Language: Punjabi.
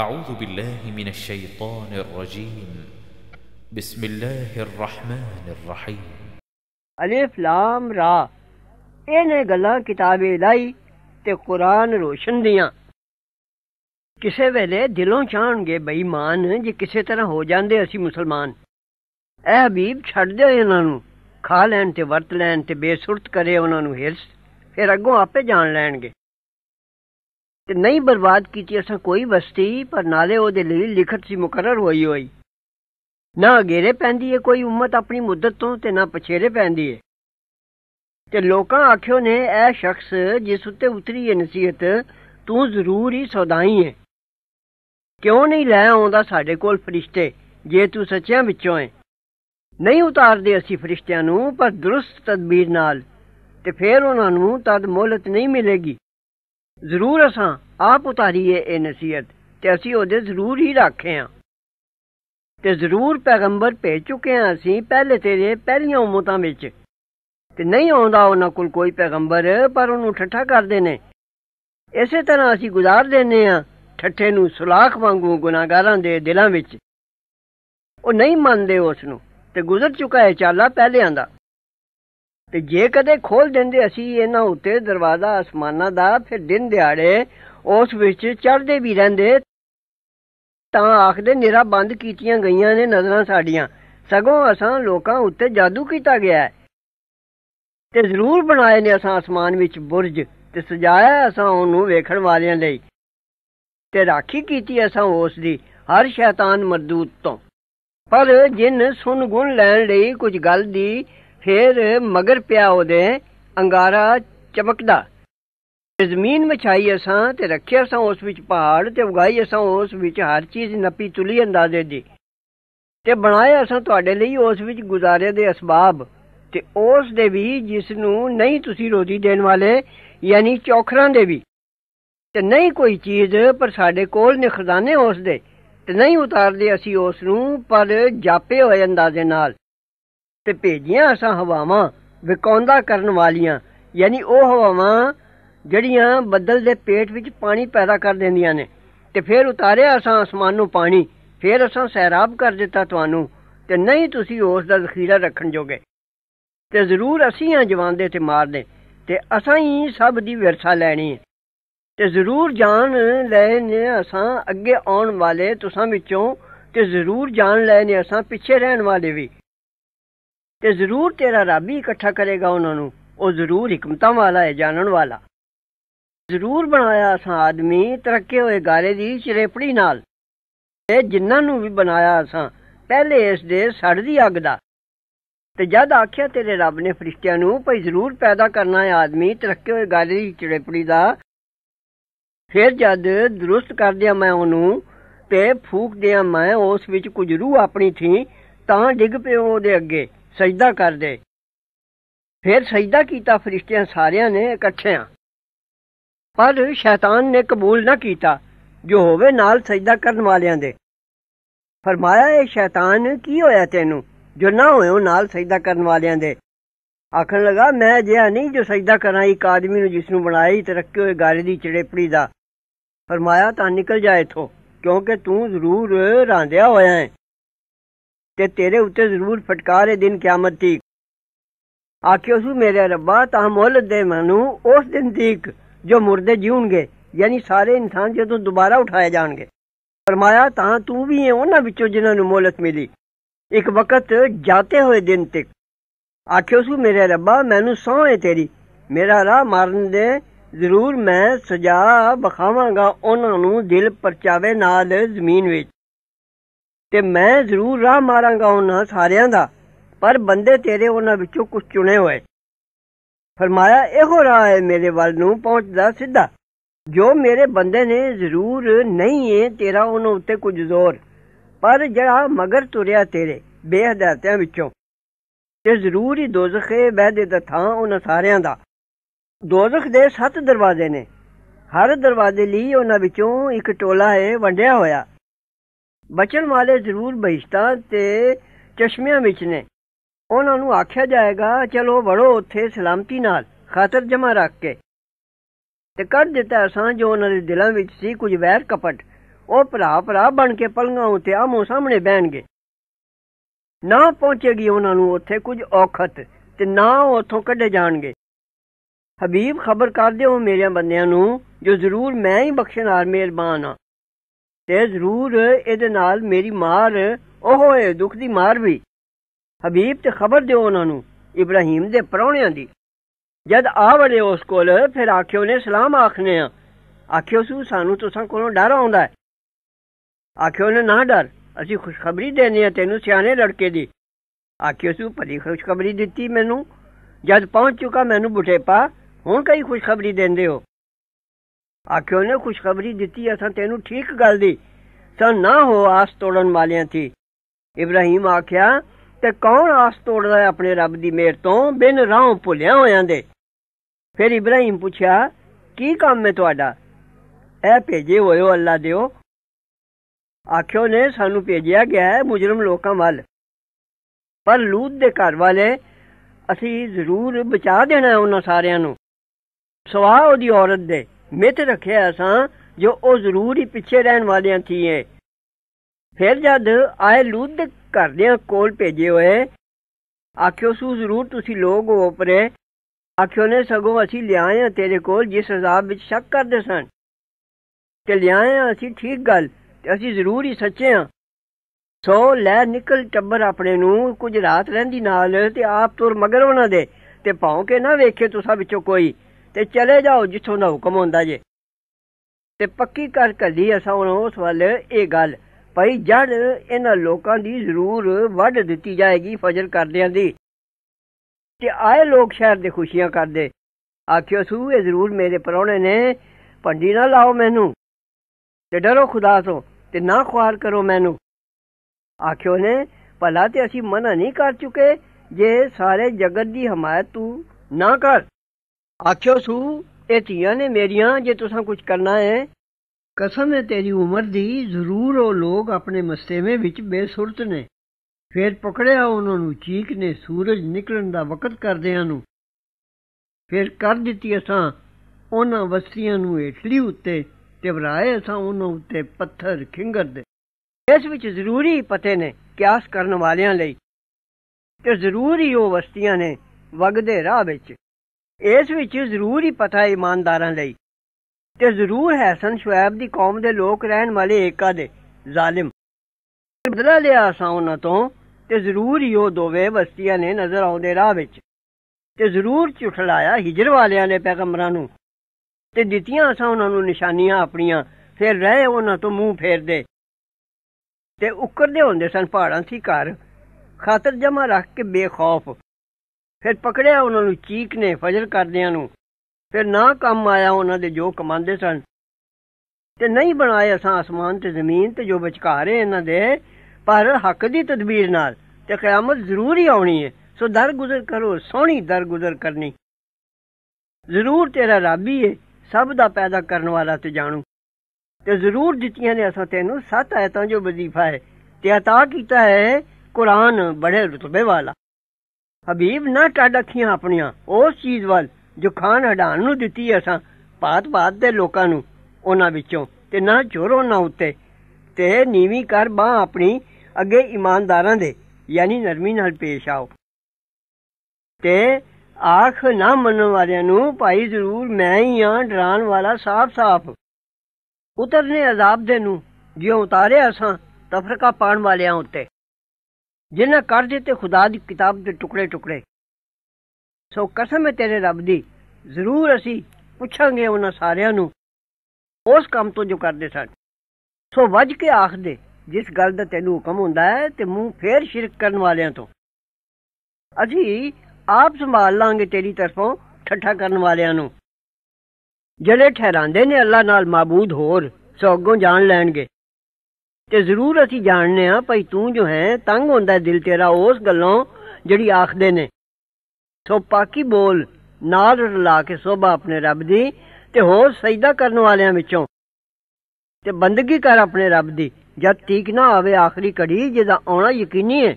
أعوذ بالله من الشيطان الرجيم بسم الله الرحمن الرحيم الف لام را ਇਹ ਨੇ ਗੱਲਾਂ ਕਿਤਾਬ ਇਲਾਹੀ ਤੇ ਕੁਰਾਨ ਰੋਸ਼ਨ ਦੀਆਂ ਕਿਸੇ ਵੇਲੇ ਦਿਲੋਂ ਚਾਹਣਗੇ ਬੇਈਮਾਨ ਜੇ ਕਿਸੇ ਤਰ੍ਹਾਂ ਹੋ ਜਾਂਦੇ ਅਸੀਂ ਮੁਸਲਮਾਨ ਐ ਹਬੀਬ ਛੱਡ ਦਿਓ ਇਹਨਾਂ ਨੂੰ ਖਾ ਲੈਣ ਤੇ ਵਰਤ ਲੈਣ ਤੇ ਬੇਸੁਰਤ ਕਰੇ ਉਹਨਾਂ ਨੂੰ ਹਿਰਸ ਫਿਰ ਅੱਗੋਂ ਆਪੇ ਜਾਣ ਲੈਣਗੇ ਤੇ ਨਹੀਂ ਬਰਬਾਦ ਕੀਤੀ ਅਸਾਂ ਕੋਈ ਬਸਤੀ ਪਰ ਨਾਲੇ ਉਹਦੇ ਲਈ ਲਿਖਤ ਸੀ ਮੁਕਰਰ ਹੋਈ ਹੋਈ ਨਾ ਅਗੇਰੇ ਪੈਂਦੀ ਏ ਕੋਈ ਉਮਤ ਆਪਣੀ ਮੁੱਦਤ ਤੋਂ ਤੇ ਨਾ ਪਛੇਰੇ ਪੈਂਦੀ ਏ ਤੇ ਲੋਕਾਂ ਆਖਿਓ ਨੇ ਇਹ ਸ਼ਖਸ ਜਿਸ ਉੱਤੇ ਉਤਰੀ ਏ ਨਸੀਹਤ ਤੂੰ ਜ਼ਰੂਰ ਹੀ ਸੌਦਾਈ ਏ ਕਿਉਂ ਨਹੀਂ ਲੈ ਆਉਂਦਾ ਸਾਡੇ ਕੋਲ ਫਰਿਸ਼ਤੇ ਜੇ ਤੂੰ ਸੱਚਿਆਂ ਵਿੱਚੋਂ ਏ ਨਹੀਂ ਉਤਾਰਦੇ ਅਸੀਂ ਫਰਿਸ਼ਤਿਆਂ ਨੂੰ ਪਰ ਦਰੁਸਤ ਤਦਬੀਰ ਨਾਲ ਤੇ ਫੇਰ ਉਹਨਾਂ ਨੂੰ ਤਦ ਮੌਲਤ ਨਹੀਂ ਮਿਲੇਗੀ ਜ਼ਰੂਰ ਅਸਾਂ ਆਪ ਉਤਾਰੀਏ ਇਹ ਨਸੀਹਤ ਤੇ ਅਸੀਂ ਉਹਦੇ ਜ਼ਰੂਰ ਹੀ ਰੱਖੇ ਆ ਤੇ ਜ਼ਰੂਰ ਪੈਗੰਬਰ ਭੇਜ ਚੁੱਕੇ ਆ ਅਸੀਂ ਪਹਿਲੇ ਤੇਰੇ ਪਹਿਲੀਆਂ ਉਮਤਾਂ ਵਿੱਚ ਤੇ ਨਹੀਂ ਆਉਂਦਾ ਉਹਨਾਂ ਕੋਲ ਕੋਈ ਪੈਗੰਬਰ ਪਰ ਉਹਨੂੰ ਠੱਠਾ ਕਰਦੇ ਨੇ ਇਸੇ ਤਰ੍ਹਾਂ ਅਸੀਂ ਗੁਜ਼ਾਰ ਦਿੰਨੇ ਆ ਠੱਠੇ ਨੂੰ ਸੁਲਾਖ ਵਾਂਗੂ ਗੁਨਾਹਗਾਰਾਂ ਦੇ ਦਿਲਾਂ ਵਿੱਚ ਉਹ ਨਹੀਂ ਮੰਨਦੇ ਉਸ ਨੂੰ ਤੇ ਗੁਜ਼ਰ ਚੁੱਕਾ ਹੈ ਚਾਲਾ ਪਹਿਲੇ ਆਂਦਾ ਤੇ ਜੇ ਕਦੇ ਖੋਲ ਦਿੰਦੇ ਅਸੀਂ ਇਹਨਾਂ ਉੱਤੇ ਦਰਵਾਜ਼ਾ ਅਸਮਾਨਾਂ ਦਾ ਫਿਰ ਦਿਨ ਦਿਹਾੜੇ ਉਸ ਵਿੱਚ ਚੜਦੇ ਵੀ ਰਹਿੰਦੇ ਤਾਂ ਆਖਦੇ ਨੇਰਾ ਬੰਦ ਕੀਤੀਆਂ ਗਈਆਂ ਨੇ ਨਜ਼ਰਾਂ ਸਾਡੀਆਂ ਸਗੋਂ ਅਸਾਂ ਲੋਕਾਂ ਉੱਤੇ ਜਾਦੂ ਕੀਤਾ ਗਿਆ ਹੈ ਤੇ ਜ਼ਰੂਰ ਬਣਾਏ ਨੇ ਅਸਾਂ ਅਸਮਾਨ ਵਿੱਚ ਬੁਰਜ ਤੇ ਸਜਾਇਆ ਅਸਾਂ ਉਹਨੂੰ ਵੇਖਣ ਵਾਲਿਆਂ ਲਈ ਤੇ ਰਾਖੀ ਕੀਤੀ ਅਸਾਂ ਉਸ ਦੀ ਹਰ ਸ਼ੈਤਾਨ ਮਰਦੂਦ ਤੋਂ ਪਰ ਜਿਨ ਸੁਣ ਗੁਣ ਲੈਣ ਲਈ ਕੁਝ ਗੱਲ ਦੀ ਫੇਰ ਮਗਰ ਪਿਆ ਉਹਦੇ ਅੰਗਾਰਾ ਚਮਕਦਾ ਜ਼ਮੀਨ ਮਚਾਈ ਅਸਾਂ ਤੇ ਰੱਖਿਆ ਅਸਾਂ ਉਸ ਵਿੱਚ ਪਹਾੜ ਤੇ ਉਗਾਈ ਅਸਾਂ ਉਸ ਵਿੱਚ ਹਰ ਚੀਜ਼ ਨੱਪੀ ਤੁਲੀ ਅੰਦਾਜ਼ੇ ਦੀ ਤੇ ਬਣਾਇਆ ਅਸਾਂ ਤੁਹਾਡੇ ਲਈ ਉਸ ਵਿੱਚ ਗੁਜ਼ਾਰੇ ਦੇ ਅਸਬਾਬ ਤੇ ਉਸ ਦੇ ਵੀ ਜਿਸ ਨੂੰ ਨਹੀਂ ਤੁਸੀਂ ਰੋਜ਼ੀ ਦੇਣ ਵਾਲੇ ਯਾਨੀ ਚੌਖਰਾਂ ਦੇ ਵੀ ਤੇ ਨਹੀਂ ਕੋਈ ਚੀਜ਼ ਪਰ ਸਾਡੇ ਕੋਲ ਨੇ ਖਜ਼ਾਨੇ ਉਸ ਦੇ ਤੇ ਨਹੀਂ ਉਤਾਰਦੇ ਅਸੀਂ ਉਸ ਨੂੰ ਪਰ ਜਾਪੇ ਹੋਏ ਅੰਦਾਜ਼ੇ ਨਾਲ ਤੇ ਭੇਜੀਆਂ ਅਸਾਂ ਹਵਾਵਾਂ ਵਿਕੌਂਦਾ ਕਰਨ ਵਾਲੀਆਂ ਯਾਨੀ ਉਹ ਹਵਾਵਾਂ ਜਿਹੜੀਆਂ ਬੱਦਲ ਦੇ ਪੇਟ ਵਿੱਚ ਪਾਣੀ ਪੈਦਾ ਕਰ ਦਿੰਦੀਆਂ ਨੇ ਤੇ ਫਿਰ ਉਤਾਰਿਆ ਅਸਾਂ ਅਸਮਾਨ ਨੂੰ ਪਾਣੀ ਫਿਰ ਅਸਾਂ ਸਹਿਰਾਬ ਕਰ ਦਿੱਤਾ ਤੁਹਾਨੂੰ ਤੇ ਨਹੀਂ ਤੁਸੀਂ ਉਸ ਦਾ ਜ਼ਖੀਰਾ ਰੱਖਣ ਜੋਗੇ ਤੇ ਜ਼ਰੂਰ ਅਸੀਂ ਆ ਦੇ ਤੇ ਮਾਰ ਦੇ ਤੇ ਅਸਾਂ ਹੀ ਸਭ ਦੀ ਵਿਰਸਾ ਲੈਣੀ ਹੈ ਤੇ ਜ਼ਰੂਰ ਜਾਣ ਲੈਨੇ ਅਸਾਂ ਅੱਗੇ ਆਉਣ ਵਾਲੇ ਤੁਸਾਂ ਵਿੱਚੋਂ ਤੇ ਜ਼ਰੂਰ ਜਾਣ ਲੈਨੇ ਅਸਾਂ ਪਿੱਛੇ ਰਹਿਣ ਵਾਲੇ ਵੀ ਤੇ ਜ਼ਰੂਰ ਤੇਰਾ ਰੱਬ ਹੀ ਇਕੱਠਾ ਕਰੇਗਾ ਉਹਨਾਂ ਨੂੰ ਉਹ ਜ਼ਰੂਰ ਹਕਮਤਾਂ ਵਾਲਾ ਹੈ ਜਾਣਨ ਵਾਲਾ ਜ਼ਰੂਰ ਬਣਾਇਆ ਅਸਾਂ ਆਦਮੀ ਤਰੱਕੇ ਹੋਏ ਗਾਰੇ ਦੀ ਚਰੇਪੜੀ ਨਾਲ ਤੇ ਜਿਨ੍ਹਾਂ ਨੂੰ ਵੀ ਬਣਾਇਆ ਅਸਾਂ ਪਹਿਲੇ ਇਸ ਦੇ ਸੜਦੀ ਅੱਗ ਦਾ ਤੇ ਜਦ ਆਖਿਆ ਤੇਰੇ ਰੱਬ ਨੇ ਫਰਿਸ਼ਤਿਆਂ ਨੂੰ ਭਈ ਜ਼ਰੂਰ ਪੈਦਾ ਕਰਨਾ ਹੈ ਆਦਮੀ ਤਰੱਕੇ ਹੋਏ ਗਾਰੇ ਦੀ ਚਰੇਪੜੀ ਦਾ ਫਿਰ ਜਦ ਦਰੁਸਤ ਕਰ ਮੈਂ ਉਹਨੂੰ ਤੇ ਫੂਕ ਦਿਆਂ ਮੈਂ ਉਸ ਵਿੱਚ ਕੁਝ ਰੂਹ ਆਪਣੀ ਥੀ ਤਾਂ ਡਿੱਗ ਪਿਓ ਉਹਦੇ ਅੱਗੇ ਸਜਦਾ ਕਰਦੇ ਫਿਰ ਸਜਦਾ ਕੀਤਾ ਫਰਿਸ਼ਤਿਆਂ ਸਾਰਿਆਂ ਨੇ ਇਕੱਠਿਆਂ ਪਰ ਸ਼ੈਤਾਨ ਨੇ ਕਬੂਲ ਨਾ ਕੀਤਾ ਜੋ ਹੋਵੇ ਨਾਲ ਸਜਦਾ ਕਰਨ ਵਾਲਿਆਂ ਦੇ ਫਰਮਾਇਆ ਇਹ ਸ਼ੈਤਾਨ ਕੀ ਹੋਇਆ ਤੈਨੂੰ ਜੋ ਨਾ ਹੋਇਓ ਨਾਲ ਸਜਦਾ ਕਰਨ ਵਾਲਿਆਂ ਦੇ ਆਖਣ ਲਗਾ ਮੈਂ نہیں ਨਹੀਂ ਜੋ ਸਜਦਾ ਕਰਾਂ ਇੱਕ ਆਦਮੀ ਨੂੰ ਜਿਸ ਨੂੰ تے رکھے ہوئے ਹੋਏ ਗਾਰੇ ਦੀ ਚੜੇਪੜੀ ਦਾ فرمایا ਤਾਂ ਨਿਕਲ جائے تھو ਕਿਉਂਕਿ ਤੂੰ ਜ਼ਰੂਰ ਰਾਂਦਿਆ ਹੋਇਆ ਹੈ ते तेरे उत्ते ਜ਼ਰੂਰ ਫਟਕਾਰੇ ਦਿਨ ਕਿਆਮਤ ਤੀਕ ਆਖਿਓ ਸੂ ਮੇਰੇ ਰੱਬਾ ਤਾ ਮੌਲਤ ਦੇ ਮੈਨੂੰ ਉਸ ਦਿਨ ਤੀਕ ਜੋ ਮੁਰਦੇ ਜੀਉਣਗੇ ਯਾਨੀ ਸਾਰੇ ਇਨਸਾਨ ਜਦੋਂ ਦੁਬਾਰਾ ਉਠਾਏ ਜਾਣਗੇ ਫਰਮਾਇਆ ਤਾਂ ਤੂੰ ਵੀ ਹੈ ਉਹਨਾਂ ਵਿੱਚੋਂ ਜਿਨ੍ਹਾਂ ਨੂੰ ਮੌਲਤ ਮਿਲੀ ਇੱਕ ਵਕਤ ਜਾਤੇ ਹੋਏ ਦਿਨ ਤੱਕ ਆਖਿਓ ਸੂ ਮੇਰੇ ਰੱਬਾ ਮੈਨੂੰ ਸੌਂ ਹੈ ਤੇਰੀ ਮੇਰਾ ਰਾਹ ਮਾਰਨ ਦੇ ਜ਼ਰੂਰ ਮੈਂ ਸਜ਼ਾ ਬਖਾਵਾਂਗਾ ਉਹਨਾਂ ਨੂੰ ਦਿਲ ਪਰਚਾਵੇ ਨਾਲ ਜ਼ਮੀਨ ਵਿੱਚ ਤੇ ਮੈਂ ਜ਼ਰੂਰ ਰਾਹ ਮਾਰਾਂਗਾ ਉਹਨਾਂ ਸਾਰਿਆਂ ਦਾ ਪਰ ਬੰਦੇ ਤੇਰੇ ਉਹਨਾਂ ਵਿੱਚੋਂ ਕੁਝ ਚੁਣੇ ਹੋਏ ਫਰਮਾਇਆ ਇਹੋ ਰਾਹ ਹੈ ਮੇਰੇ ਵੱਲ ਨੂੰ ਪਹੁੰਚਦਾ ਸਿੱਧਾ ਜੋ ਮੇਰੇ ਬੰਦੇ ਨੇ ਜ਼ਰੂਰ ਨਹੀਂ ਹੈ ਤੇਰਾ ਉਹਨਾਂ ਉੱਤੇ ਕੁਝ ਜ਼ੋਰ ਪਰ ਜਿਹੜਾ ਮਗਰ ਤੁਰਿਆ ਤੇਰੇ ਬੇਹਦਾਤਿਆਂ ਵਿੱਚੋਂ ਤੇ ਜ਼ਰੂਰ ਹੀ ਦੋਜ਼ਖ ਹੈ ਬਹਿਦੇ ਦਾ ਥਾਂ ਉਹਨਾਂ ਸਾਰਿਆਂ ਦਾ ਦੋਜ਼ਖ ਦੇ ਸੱਤ ਦਰਵਾਜ਼ੇ ਨੇ ਹਰ ਦਰਵਾਜ਼ੇ ਲਈ ਉਹਨਾਂ ਵਿੱਚੋਂ ਇੱਕ ਟੋਲਾ ਹੈ ਵੰਡਿਆ ਹੋਇਆ ਬਚਣ ਵਾਲੇ ਜ਼ਰੂਰ ਬਹਿਸ਼ਤਾਂ ਤੇ ਚਸ਼ਮਿਆਂ ਵਿੱਚ ਨੇ ਉਹਨਾਂ ਨੂੰ ਆਖਿਆ ਜਾਏਗਾ ਚਲੋ ਵੜੋ ਉੱਥੇ ਸਲਾਮਤੀ ਨਾਲ ਖਾਤਰ ਜਮਾ ਰੱਖ ਕੇ ਤੇ ਕਰ ਦਿੱਤਾ ਅਸਾਂ ਜੋ ਉਹਨਾਂ ਦੇ ਦਿਲਾਂ ਵਿੱਚ ਸੀ ਕੁਝ ਵੈਰ ਕਪਟ ਉਹ ਭਰਾ ਭਰਾ ਬਣ ਕੇ ਪਲੰਗਾਂ ਉੱਤੇ ਆਮੋ ਸਾਹਮਣੇ ਬੈਣਗੇ ਨਾ ਪਹੁੰਚੇਗੀ ਉਹਨਾਂ ਨੂੰ ਉੱਥੇ ਕੁਝ ਔਖਤ ਤੇ ਨਾ ਉਥੋਂ ਕੱਢੇ ਜਾਣਗੇ ਹਬੀਬ ਖਬਰ ਕਰ ਦਿਓ ਮੇਰੇ ਬੰਦਿਆਂ ਨੂੰ ਜੋ ਜ਼ਰੂਰ ਮੈਂ ਹੀ ਬਖਸ਼ਣਾਰ ਮਿਹਰਬਾਨ ਆ ਤੇ ਜ਼ਰੂਰ ਇਹਦੇ ਨਾਲ ਮੇਰੀ ਮਾਰ ਉਹ ਹੈ ਦੁੱਖ ਦੀ ਮਾਰ ਵੀ ਹਬੀਬ ਤੇ ਖਬਰ ਦਿਓ ਉਹਨਾਂ ਨੂੰ ਇਬਰਾਹੀਮ ਦੇ ਪਰੌਣਿਆਂ ਦੀ ਜਦ ਆਵਲੇ ਉਸ ਕੋਲ ਫਿਰ ਆਖਿਓ ਨੇ ਸਲਾਮ ਆਖਨੇ ਆ ਆਖਿਓ ਸੂ ਸਾਨੂੰ ਤੁਸਾਂ ਕੋਲੋਂ ਡਰ ਆਉਂਦਾ ਆਖਿਓ ਨੇ ਨਾ ਡਰ ਅਸੀਂ ਖੁਸ਼ਖਬਰੀ ਦੇਣੀ ਆ ਤੈਨੂੰ ਸਿਆਣੇ ਲੜਕੇ ਦੀ ਆਖਿਓ ਸੂ ਭਲੀ ਖੁਸ਼ਖਬਰੀ ਦਿੱਤੀ ਮੈਨੂੰ ਜਦ ਪਹੁੰਚ ਚੁੱਕਾ ਮੈਨੂੰ ਬੁਠੇਪਾ ਹੁਣ ਕਈ ਖੁਸ਼ਖਬਰੀ ਦਿੰਦੇ ਹੋ ਆਖਿਓ ਨੇ ਖੁਸ਼ਖਬਰੀ ਦਿੱਤੀ ਅਸਾਂ ਤੈਨੂੰ ਠੀਕ ਗੱਲ ਦੀ ਤਾਂ ਨਾ ਹੋ ਆਸ ਤੋੜਨ ਵਾਲਿਆਂ ਦੀ ਇਬਰਾਹੀਮ ਆਖਿਆ ਤੇ ਕੌਣ ਆਸ ਤੋੜਦਾ ਹੈ ਆਪਣੇ ਰੱਬ ਦੀ ਮਿਹਰ ਤੋਂ ਬਿਨ ਰਾਹ ਭੁੱਲਿਆ ਹੋਇਆਂ ਦੇ ਫਿਰ ਇਬਰਾਹੀਮ ਪੁੱਛਿਆ ਕੀ ਕੰਮ ਹੈ ਤੁਹਾਡਾ ਇਹ ਭੇਜੇ ਹੋਇਓ ਅੱਲਾ ਦਿਓ ਆਖਿਓ ਨੇ ਸਾਨੂੰ ਭੇਜਿਆ ਗਿਆ ਹੈ ਮੁਜਰਮ ਲੋਕਾਂ ਵੱਲ ਪਰ ਲੂਤ ਦੇ ਘਰ ਵਾਲੇ ਅਸੀਂ ਜ਼ਰੂਰ ਬਚਾ ਦੇਣਾ ਉਹਨਾਂ ਸਾਰਿਆਂ ਨੂੰ ਸਵਾਹ ਉਹਦੀ ਔਰਤ ਦੇ ਮਿੱਥ ਰੱਖਿਆ ਅਸਾਂ ਜੋ ਉਹ ਜ਼ਰੂਰ ਹੀ ਪਿੱਛੇ ਰਹਿਣ ਵਾਲਿਆਂ ਥੀ ਐ ਫਿਰ ਜਦ ਆਏ ਲੁੱਧ ਕਰਦਿਆਂ ਕੋਲ ਭੇਜੇ ਹੋਏ ਆਖਿਓ ਸੂ ਜ਼ਰੂਰ ਤੁਸੀਂ ਲੋਗ ਹੋ ਪਰੇ ਆਖਿਓ ਨੇ ਸਗੋਂ ਅਸੀਂ ਲਿਆਏ ਤੇਰੇ ਕੋਲ ਜਿਸ ਅਜ਼ਾਬ ਵਿੱਚ ਸ਼ੱਕ ਕਰਦੇ ਸਨ ਤੇ ਲਿਆਏ ਅਸੀਂ ਠੀਕ ਗੱਲ ਤੇ ਅਸੀਂ ਜ਼ਰੂਰ ਹੀ ਸੱਚੇ ਆ ਸੋ ਲੈ ਨਿਕਲ ਟੱਬਰ ਆਪਣੇ ਨੂੰ ਕੁਝ ਰਾਤ ਰਹਿੰਦੀ ਨਾਲ ਤੇ ਆਪ ਤੁਰ ਮਗਰ ਉਹਨਾਂ ਦੇ ਤੇ ਭਾਉ ਕੇ ਨਾ ਵੇਖੇ ਤੁਸਾਂ ਵਿੱਚੋਂ ਕੋਈ ਤੇ ਚਲੇ ਜਾਓ ਜਿੱਥੋਂ ਦਾ ਹੁਕਮ ਹੁੰਦਾ ਜੇ ਤੇ ਪੱਕੀ ਕਰ ਕੱਢੀ ਅਸਾਂ ਉਸ ਵੱਲ ਇਹ ਗੱਲ ਭਈ ਜੜ ਇਹਨਾਂ ਲੋਕਾਂ ਦੀ ਜ਼ਰੂਰ ਵੱਢ ਦਿੱਤੀ ਜਾਏਗੀ ਫਜ਼ਲ ਕਰਦਿਆਂ ਦੀ ਤੇ ਆਏ ਲੋਕ ਸ਼ਹਿਰ ਦੇ ਖੁਸ਼ੀਆਂ ਕਰਦੇ ਆਖਿਓ ਸੂ ਇਹ ਜ਼ਰੂਰ ਮੇਰੇ ਪਰੌਣੇ ਨੇ ਭੰਡੀ ਨਾ ਲਾਓ ਮੈਨੂੰ ਤੇ ਡਰੋ ਖੁਦਾ ਤੋਂ ਤੇ ਨਾ ਖੁਆਰ ਕਰੋ ਮੈਨੂੰ ਆਖਿਓ ਨੇ ਭਲਾ ਤੇ ਅਸੀਂ ਮਨਾ ਨਹੀਂ ਕਰ ਚੁਕੇ ਜੇ ਸਾਰੇ ਜਗਤ ਦੀ ਹਮਾਇਤ ਤੂੰ ਨਾ ਕਰ ਆਖਿਓ ਸੁ ਇਹ ਧੀਆਂ ਨੇ ਮੇਰੀਆਂ ਜੇ ਤੁਸੀਂ ਕੁਝ ਕਰਨਾ ਹੈ ਕਸਮ ਹੈ ਤੇਰੀ ਉਮਰ ਦੀ ਜ਼ਰੂਰ ਉਹ ਲੋਕ ਆਪਣੇ ਮਸਤੇਵੇਂ ਵਿੱਚ ਬੇਸੁਰਤ ਨੇ ਫੇਰ ਪਕੜਿਆ ਉਹਨਾਂ ਨੂੰ ਚੀਕ ਨੇ ਸੂਰਜ ਨਿਕਲਣ ਦਾ ਵਕਤ ਕਰਦਿਆਂ ਨੂੰ ਫੇਰ ਕਰ ਦਿੱਤੀ ਅਸਾਂ ਉਹਨਾਂ ਵਸਤੀਆਂ ਨੂੰ ਏਟਲੀ ਉੱਤੇ ਤੇ ਵਰਾਏ ਅਸਾਂ ਉਹਨਾਂ ਉੱਤੇ ਪੱਥਰ ਖਿੰਗਰ ਦੇ ਇਸ ਵਿੱਚ ਜ਼ਰੂਰੀ ਪਤੇ ਨੇ ਕਿਆਸ ਕਰਨ ਵਾਲਿਆਂ ਲਈ ਤੇ ਜ਼ਰੂਰੀ ਉਹ ਵਸਤੀਆਂ ਨੇ ਵਗਦੇ ਰਾਹ ਵਿੱਚ ਇਸ ਵਿੱਚ ਜ਼ਰੂਰ ਹੀ ਪਤਾ ਇਮਾਨਦਾਰਾਂ ਲਈ ਤੇ ਜ਼ਰੂਰ ਹੈ ਹਸਨ ਸ਼ੁਐਬ ਦੀ ਕੌਮ ਦੇ ਲੋਕ ਰਹਿਣ ਵਾਲੇ ਏਕਾ ਦੇ ਜ਼ਾਲਿਮ ਬਦਲਾ ਲਿਆ ਅਸਾਂ ਉਹਨਾਂ ਤੋਂ ਤੇ ਜ਼ਰੂਰ ਹੀ ਉਹ ਦੋਵੇਂ ਬਸਤੀਆਂ ਨੇ ਨਜ਼ਰ ਆਉਂਦੇ ਰਾਹ ਵਿੱਚ ਤੇ ਜ਼ਰੂਰ ਝੁਠਲਾਇਆ ਹਿਜਰ ਵਾਲਿਆਂ ਨੇ ਪੈਗੰਬਰਾਂ ਨੂੰ ਤੇ ਦਿੱਤੀਆਂ ਸਾ ਉਹਨਾਂ ਨੂੰ ਨਿਸ਼ਾਨੀਆਂ ਆਪਣੀਆਂ ਫਿਰ ਰਹੇ ਉਹਨਾਂ ਤੋਂ ਮੂੰਹ ਫੇਰਦੇ ਤੇ ਉੱਕਰਦੇ ਹੁੰਦੇ ਸਨ ਪਹਾੜਾਂ ਸੀ ਘਰ ਖਾਤਰ ਜਮਾ ਰੱਖ ਕੇ ਬੇਖੌਫ ਫਿਰ ਪਕੜਿਆ ਉਹਨਾਂ ਨੂੰ ਚੀਕ ਨੇ ਫਜਰ ਕਰਦਿਆਂ ਨੂੰ ਫਿਰ ਨਾ ਕੰਮ ਆਇਆ ਉਹਨਾਂ ਦੇ ਜੋ ਕਮਾਂਦੇ ਸਨ ਤੇ ਨਹੀਂ ਬਣਾਏ ਅਸਾਂ ਅਸਮਾਨ ਤੇ ਜ਼ਮੀਨ ਤੇ ਜੋ ਵਿਚਕਾਰੇ ਇਹਨਾਂ ਦੇ ਪਰ ਹੱਕ ਦੀ ਤਦਬੀਰ ਨਾਲ ਤੇ ਕਿਆਮਤ ਜ਼ਰੂਰ ਹੀ ਆਉਣੀ ਹੈ ਸੋ ਦਰ ਗੁਜ਼ਰ ਕਰੋ ਸੋਹਣੀ ਦਰ ਗੁਜ਼ਰ ਕਰਨੀ ਜ਼ਰੂਰ ਤੇਰਾ ਰੱਬ ਹੀ ਹੈ ਸਭ ਦਾ ਪੈਦਾ ਕਰਨ ਵਾਲਾ ਤੇ ਜਾਣੂ ਤੇ ਜ਼ਰੂਰ ਦਿੱਤੀਆਂ ਨੇ ਅਸਾਂ ਤੈਨੂੰ ਸੱਤ ਆਇਤਾਂ ਜੋ ਵਜ਼ੀਫਾ ਹੈ ਤੇ عطا ਕੀਤਾ ਹੈ ਕੁਰਾਨ ਬੜੇ ਰਤਬੇ ਵਾਲਾ ਹਬੀਬ ਨਾ ਟੱਡ ਅੱਖੀਆਂ ਆਪਣੀਆਂ ਉਸ ਚੀਜ਼ ਵੱਲ ਜੋ ਖਾਨ ਹਡਾਨ ਨੂੰ ਦਿੱਤੀ ਅਸਾਂ ਬਾਤ ਬਾਤ ਦੇ ਲੋਕਾਂ ਨੂੰ ਉਹਨਾਂ ਵਿੱਚੋਂ ਤੇ ਨਾ ਚੋਰੋ ਨਾ ਉੱਤੇ ਤੇ ਨੀਵੀਂ ਕਰ ਬਾ ਆਪਣੀ ਅੱਗੇ ਇਮਾਨਦਾਰਾਂ ਦੇ ਯਾਨੀ ਨਰਮੀ ਨਾਲ ਪੇਸ਼ ਆਓ ਤੇ ਆਖ ਨਾ ਮੰਨਣ ਵਾਲਿਆਂ ਨੂੰ ਭਾਈ ਜ਼ਰੂਰ ਮੈਂ ਹੀ ਆ ਡਰਾਨ ਵਾਲਾ ਸਾਫ਼-ਸਾਫ਼ ਉਤਰਨੇ ਅਜ਼ਾਬ ਦੇ ਨੂੰ ਜਿਉਂ ਉਤਾਰਿਆ ਅਸਾਂ ਤਫਰਕਾ ਪਾਣ ਵਾਲਿਆਂ ਉੱਤੇ ਜਿਨ੍ਹਾਂ ਕਰ ਦਿੱਤੇ ਖੁਦਾ ਦੀ ਕਿਤਾਬ ਦੇ ਟੁਕੜੇ ਟੁਕੜੇ ਸੋ ਕਸਮ ਹੈ ਤੇਰੇ ਰੱਬ ਦੀ ਜ਼ਰੂਰ ਅਸੀਂ ਪੁੱਛਾਂਗੇ ਉਹਨਾਂ ਸਾਰਿਆਂ ਨੂੰ ਉਸ ਕੰਮ ਤੋਂ ਜੋ ਕਰਦੇ ਸਨ ਸੋ ਵੱਜ ਕੇ ਆਖਦੇ ਜਿਸ ਗੱਲ ਦਾ ਤੈਨੂੰ ਹੁਕਮ ਹੁੰਦਾ ਹੈ ਤੇ ਮੂੰਹ ਫੇਰ ਸ਼ਿਰਕ ਕਰਨ ਵਾਲਿਆਂ ਤੋਂ ਅਜੀ ਆਪ ਸੰਭਾਲ ਲਾਂਗੇ ਤੇਰੀ ਤਰਫੋਂ ਠੱਠਾ ਕਰਨ ਵਾਲਿਆਂ ਨੂੰ ਜਿਹੜੇ ਠਹਿਰਾਂਦੇ ਨੇ ਅੱਲਾ ਨਾਲ ਮਾਬੂਦ ਹੋਰ ਸੋ ਅੱਗੋਂ ਜਾਣ ਲੈਣਗੇ ਤੇ ਜ਼ਰੂਰ ਅਸੀਂ ਜਾਣਨੇ ਆ ਭਾਈ ਤੂੰ ਜੋ ਹੈ ਤੰਗ ਹੁੰਦਾ ਦਿਲ ਤੇਰਾ ਉਸ ਗੱਲੋਂ ਜਿਹੜੀ ਆਖਦੇ ਨੇ ਸੋ ਪਾਕੀ ਬੋਲ ਨਾਲ ਰਲਾ ਕੇ ਸੋਭਾ ਆਪਣੇ ਰੱਬ ਦੀ ਤੇ ਹੋ ਸਜਦਾ ਕਰਨ ਵਾਲਿਆਂ ਵਿੱਚੋਂ ਤੇ ਬੰਦਗੀ ਕਰ ਆਪਣੇ ਰੱਬ ਦੀ ਜਦ ਠੀਕ ਨਾ ਆਵੇ ਆਖਰੀ ਘੜੀ ਜਿਹਦਾ ਆਉਣਾ ਯਕੀਨੀ ਹੈ